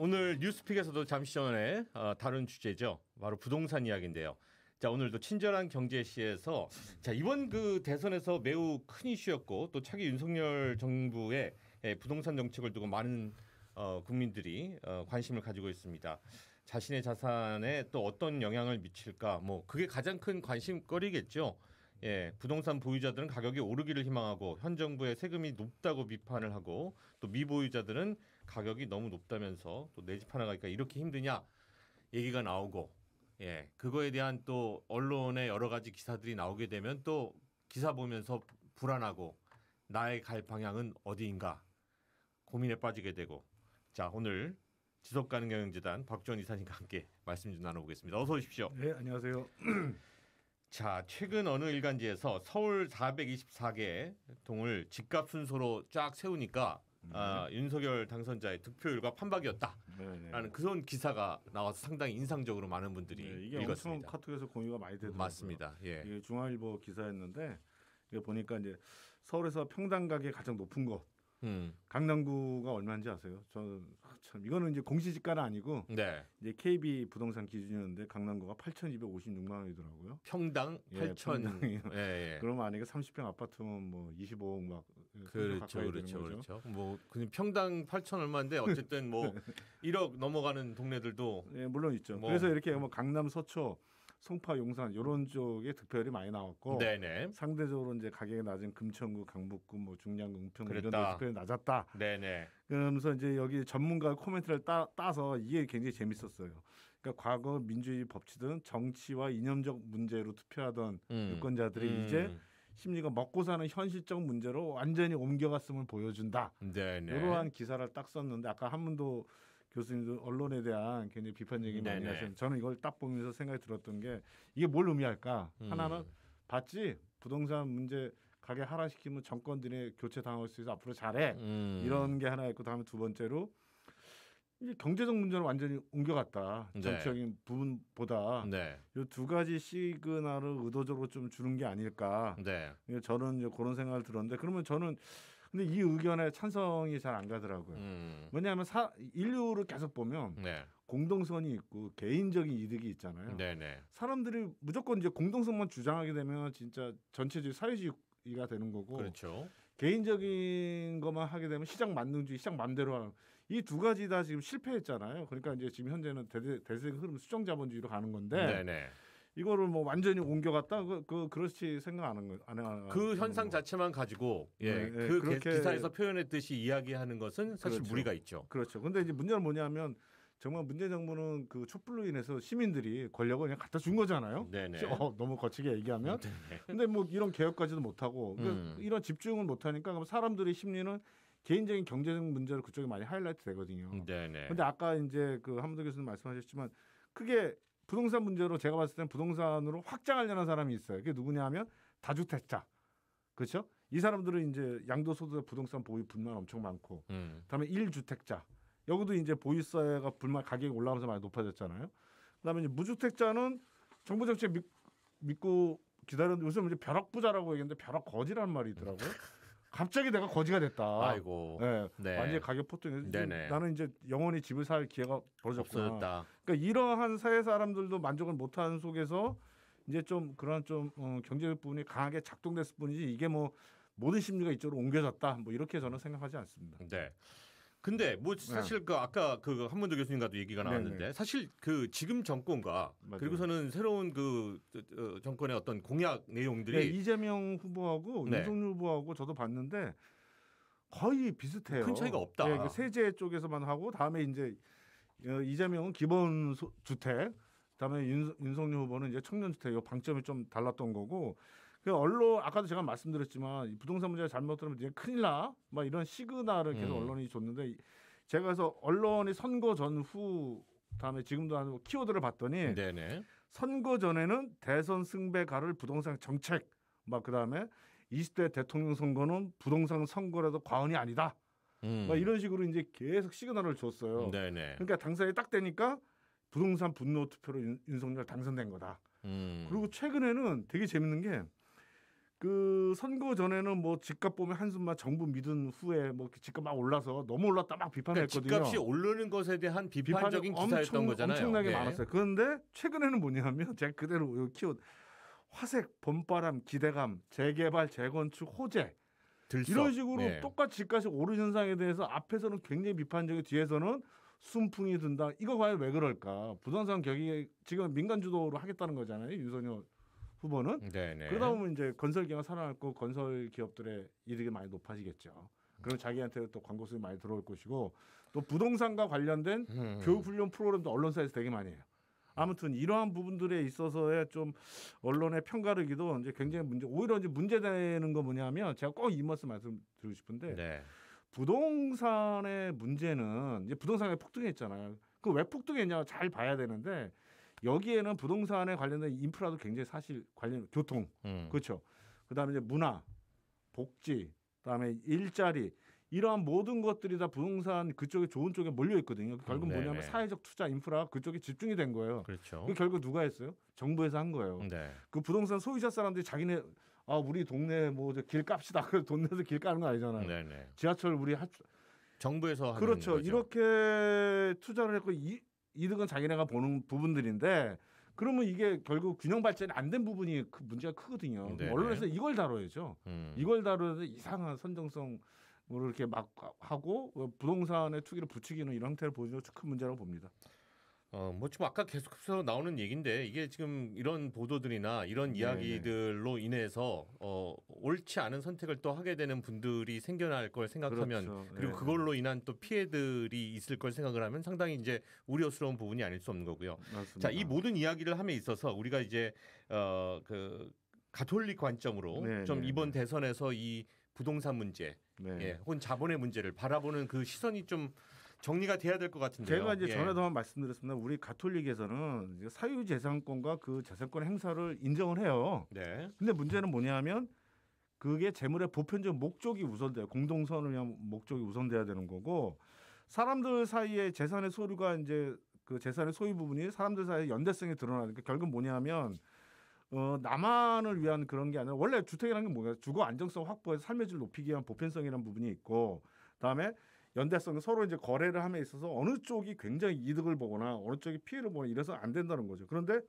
오늘 뉴스픽에서도 잠시 전에 어, 다른 주제죠. 바로 부동산 이야기인데요. 자 오늘도 친절한 경제시에서 자 이번 그 대선에서 매우 큰 이슈였고 또 차기 윤석열 정부의 예, 부동산 정책을 두고 많은 어, 국민들이 어, 관심을 가지고 있습니다. 자신의 자산에 또 어떤 영향을 미칠까 뭐 그게 가장 큰 관심거리겠죠. 예, 부동산 보유자들은 가격이 오르기를 희망하고 현 정부의 세금이 높다고 비판을 하고 또 미보유자들은 가격이 너무 높다면서 또 내 집 하나 가니까 이렇게 힘드냐 얘기가 나오고 예 그거에 대한 또 언론의 여러 가지 기사들이 나오게 되면 또 기사 보면서 불안하고 나의 갈 방향은 어디인가 고민에 빠지게 되고 자 오늘 지속가능경영재단 박지원 이사님과 함께 말씀 좀 나눠보겠습니다. 어서 오십시오. 네 안녕하세요. 자, 최근 어느 일간지에서 서울 424개 동을 집값 순서로 쫙 세우니까 음. 아, 윤석열 당선자의 득표율과 판박이었다라는 네네. 네. 그런 기사가 나와서 상당히 인상적으로 많은 분들이 네, 이게 읽었습니다. 엄청 카톡에서 공유가 많이 되더라고요. 맞습니다. 예. 이게 중앙일보 기사였는데 이게 보니까 이제 서울에서 평당 가격 가장 높은 곳 음. 강남구가 얼마인지 아세요? 저참 는 이거는 이제 공시지가는 아니고 네. 이제 KB 부동산 기준이었는데 강남구가 8,256만 원이더라고요. 평당 8,000. 예, 예, 예, 그러면 안에가 30평 아파트면 뭐 25억 막 그렇죠, 그렇죠, 그렇죠. 뭐 그냥 평당 8,000 얼마인데 어쨌든 뭐 1억 넘어가는 동네들도 예, 물론 있죠. 뭐. 그래서 이렇게 뭐 강남 서초 송파 용산 이런 쪽에 득표율이 많이 나왔고 네네. 상대적으로 이제 가격이 낮은 금천구, 강북구, 뭐중량 은평구 이런 데 득표율이 낮았다. 네네. 그러면서 이제 여기 전문가 코멘트를 따, 따서 이게 굉장히 재밌었어요. 그러니까 과거 민주주의 법치든 정치와 이념적 문제로 투표하던 음. 유권자들이 음. 이제 심리가 먹고 사는 현실적 문제로 완전히 옮겨갔음을 보여준다. 네네. 이러한 기사를 딱 썼는데 아까 한분도 교수님도 언론에 대한 굉장히 비판적인 많이 하셨는데 저는 이걸 딱 보면서 생각이 들었던 게 이게 뭘 의미할까? 음. 하나는 봤지 부동산 문제 가게 하락시키면 정권들이 교체 당할 수 있어 앞으로 잘해 음. 이런 게 하나 있고 다음에 두 번째로 이제 경제적 문제를 완전히 옮겨갔다 네. 정치적인 부분보다 네. 이두 가지 시그널을 의도적으로 좀 주는 게 아닐까 네. 저는 이제 그런 생각을 들었는데 그러면 저는 근데 이 의견에 찬성이 잘 안 가더라고요. 음. 왜냐하면 사, 인류를 계속 보면 네. 공동선이 있고 개인적인 이득이 있잖아요. 네네. 네. 사람들이 무조건 이제 공동선만 주장하게 되면 진짜 전체주의 사회주의가 되는 거고. 그렇죠. 개인적인 것만 하게 되면 시장 만능주의, 시장 맘대로 하는 이 두 가지 다 지금 실패했잖아요. 그러니까 이제 지금 현재는 대세, 대세 흐름 수정 자본주의로 가는 건데. 네네. 네. 이거를 뭐 완전히 옮겨갔다 그, 그 그렇지 생각 안 하는 거안 그 현상 자체만 가지고 예그 네, 네, 기사에서 표현했듯이 이야기하는 것은 사실 그렇죠. 무리가 있죠. 그렇죠. 근데 이제 문제는 뭐냐면 정말 문재인 정부는 그 촛불로 인해서 시민들이 권력을 그냥 갖다 준 거잖아요. 네네. 네. 어, 너무 거치게 얘기하면. 네네. 네. 근데 뭐 이런 개혁까지도 못하고 음. 그러니까 음. 이런 집중을 못하니까 그럼 사람들의 심리는 개인적인 경제적 문제를 그쪽에 많이 하이라이트 되거든요. 네네. 네. 근데 아까 이제 그 한문도 교수님 말씀하셨지만 그게 부동산 문제로 제가 봤을 땐 부동산으로 확장하려는 사람이 있어요. 그게 누구냐 하면 다주택자. 그렇죠? 이 사람들은 이제 양도소득 부동산 보유 불만 엄청 많고 음. 그다음에 일주택자 여기도 이제 보유세가 불만 가격이 올라가면서 많이 높아졌잖아요. 그다음에 이제 무주택자는 정부 정책 믿, 고 기다렸는데 요즘 이제 벼락부자라고 얘기했는데 벼락거지라는 말이 있더라고요. 갑자기 내가 거지가 됐다. 아이고. 네. 네. 완전 히 가격 폭등. 나는 이제 영원히 집을 살 기회가 벌어졌구나. 그러니까 이러한 사회 사람들도 만족을 못한 속에서 이제 좀 그런 좀 어, 경제적 부분이 강하게 작동됐을 뿐이지 이게 뭐 모든 심리가 이쪽으로 옮겨졌다. 뭐 이렇게 저는 생각하지 않습니다. 네. 근데 뭐 네. 사실 그 아까 그 한문도 교수님과도 얘기가 네, 나왔는데 네네. 사실 그 지금 정권과 맞아요. 그리고서는 새로운 그 어, 어, 정권의 어떤 공약 내용들이 네, 이재명 후보하고 네. 윤석열 후보하고 저도 봤는데 거의 비슷해요. 큰 차이가 없다. 네, 그 세제 쪽에서만 하고 다음에 이제 어, 이재명은 기본 소, 주택, 그다음에 윤, 윤석열 후보는 이제 청년 주택 이 방점이 좀 달랐던 거고 그 언론 아까도 제가 말씀드렸지만 부동산 문제 잘못 들으면 이제 큰일 나. 막 이런 시그널을 계속 음. 언론이 줬는데 제가 그서 언론이 선거 전후 다음에 지금도 하는 키워드를 봤더니 네네. 선거 전에는 대선 승배 가를 부동산 정책 막 그다음에 20대 대통령 선거는 부동산 선거라도 과언이 아니다. 음. 막 이런 식으로 이제 계속 시그널을 줬어요. 네네. 그러니까 당선이 딱 되니까 부동산 분노 투표로 윤, 석열 당선된 거다. 음. 그리고 최근에는 되게 재밌는 게그 선거 전에는 뭐 집값 보면 한숨만 정부 믿은 후에 뭐 집값 막 올라서 너무 올랐다 막 비판했거든요. 그러니까 집값이 오르는 것에 대한 비판적인 기사였던 엄청, 거잖아요. 엄청나게 네. 많았어요. 그런데 최근에는 뭐냐면 제가 그대로 키워 화색, 봄바람, 기대감, 재개발, 재건축, 호재 들썩. 이런 식으로 네. 똑같이 집값이 오른 현상에 대해서 앞에서는 굉장히 비판적이 뒤에서는 순풍이 든다. 이거 과연 왜 그럴까? 부동산 경기 지금 민간 주도로 하겠다는 거잖아요. 유선열 후보는 네네. 그러다 보면 이제 건설기가 살아났고 건설 기업들의 이득이 많이 높아지겠죠. 그럼 자기한테 또 광고 수익 많이 들어올 것이고 또 부동산과 관련된 음. 교육 훈련 프로그램도 언론사에서 되게 많이 해요. 아무튼 이러한 부분들에 있어서의 좀 언론의 편가르기도 이제 굉장히 문제 오히려 이제 문제되는 거 뭐냐면 제가 꼭 이 말씀 말씀드리고 싶은데 네. 부동산의 문제는 이제 부동산이 폭등했잖아요. 그 왜 폭등했냐 잘 봐야 되는데 여기에는 부동산에 관련된 인프라도 굉장히 사실 관련 교통 음. 그렇죠. 그다음에 이제 문화, 복지, 그다음에 일자리 이러한 모든 것들이 다 부동산 그쪽에 좋은 쪽에 몰려 있거든요. 음, 결국 뭐냐면 사회적 투자 인프라 그쪽에 집중이 된 거예요. 그렇죠. 결국 누가 했어요? 정부에서 한 거예요. 네. 그 부동산 소유자 사람들이 자기네 아 우리 동네 뭐 길값이다 그래서 돈 내서 길 까는 거 아니잖아요. 네네. 지하철 우리 하, 정부에서 그렇죠. 거죠. 이렇게 투자를 했고 이 이득은 자기네가 보는 부분들인데 그러면 이게 결국 균형 발전이 안 된 부분이 그 문제가 크거든요. 네네. 언론에서 이걸 다뤄야죠. 음. 이걸 다루는데 이상한 선정성 으로 이렇게 막 하고 부동산의 투기를 부추기는 이런 형태를 보여주는 큰 문제라고 봅니다. 어, 뭐 지금 아까 계속해서 나오는 얘기인데 이게 지금 이런 보도들이나 이런 네, 이야기들로 네네. 인해서 어, 옳지 않은 선택을 또 하게 되는 분들이 생겨날 걸 생각하면 그렇죠. 그리고 네네. 그걸로 네. 인한 또 피해들이 있을 걸 생각을 하면 상당히 이제 우려스러운 부분이 아닐 수 없는 거고요. 자, 이 모든 이야기를 함에 있어서 우리가 이제 어, 그 가톨릭 관점으로 네네. 좀 네, 이번 대선에서 이 부동산 문제 네. 예, 혹은 자본의 문제를 바라보는 그 시선이 좀 정리가 돼야 될 것 같은데요. 제가 이제 예. 전에도 한번 말씀드렸습니다. 우리 가톨릭에서는 사유 재산권과 그 재산권 행사를 인정을 해요. 네. 근데 문제는 뭐냐면 그게 재물의 보편적 목적이 우선돼요. 공동선을 위한 목적이 우선돼야 되는 거고 사람들 사이에 재산의 소류가 이제 그 재산의 소유 부분이 사람들 사이에 연대성이 드러나니까 결국 뭐냐면 어, 나만을 위한 그런 게 아니라 원래 주택이라는 게 뭐냐 주거 안정성 확보해서 삶의 질 높이기 위한 보편성이라는 부분이 있고 그다음에 연대성 서로 이제 거래를 함에 있어서 어느 쪽이 굉장히 이득을 보거나 어느 쪽이 피해를 보거나 이래서 안 된다는 거죠. 그런데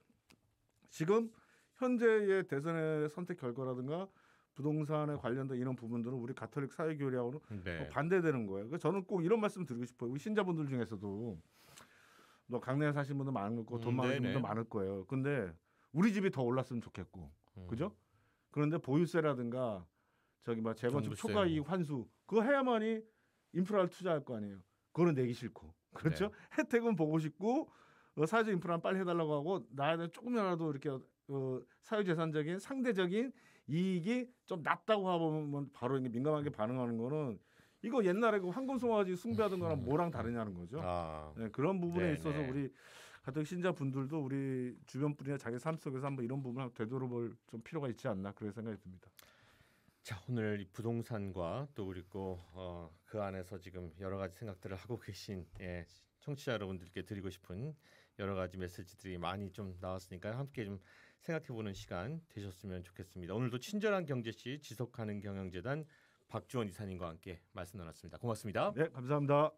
지금 현재의 대선의 선택 결과라든가 부동산에 관련된 이런 부분들은 우리 가톨릭 사회교리하고는 네. 반대되는 거예요. 그래서 저는 꼭 이런 말씀 드리고 싶어요. 우리 신자분들 중에서도 너 뭐 강남에 사신 분도 많을 거고 돈많은신 음, 분도 많을 거예요. 근데 우리 집이 더 올랐으면 좋겠고, 음. 그죠? 그런데 보유세라든가 저기 막 뭐 재건축 초과 이익 환수 그거 해야만이 인프라를 투자할 거 아니에요. 그거는 내기 싫고 그렇죠. 네. 혜택은 보고 싶고 어, 사회적 인프라는 빨리 해달라고 하고 나에는 조금이라도 이렇게 어, 사회재산적인 상대적인 이익이 좀 낮다고 하면 바로 이게 민감하게 음. 반응하는 거는 이거 옛날에 그 황금송아지 숭배하던 거랑 음. 뭐랑 다르냐는 거죠. 아. 네, 그런 부분에 네네. 있어서 네. 우리 가뜩 신자분들도 우리 주변 분이나 자기 삶 속에서 한번 이런 부분을 되돌아볼 좀 필요가 있지 않나 그런 생각이 듭니다. 자 오늘 부동산과 또 그리고 어, 그 안에서 지금 여러 가지 생각들을 하고 계신 예, 청취자 여러분들께 드리고 싶은 여러 가지 메시지들이 많이 좀 나왔으니까 함께 좀 생각해보는 시간 되셨으면 좋겠습니다. 오늘도 친절한 경제시 지속하는 경영재단 박주원 이사님과 함께 말씀 나눴습니다. 고맙습니다. 네, 감사합니다.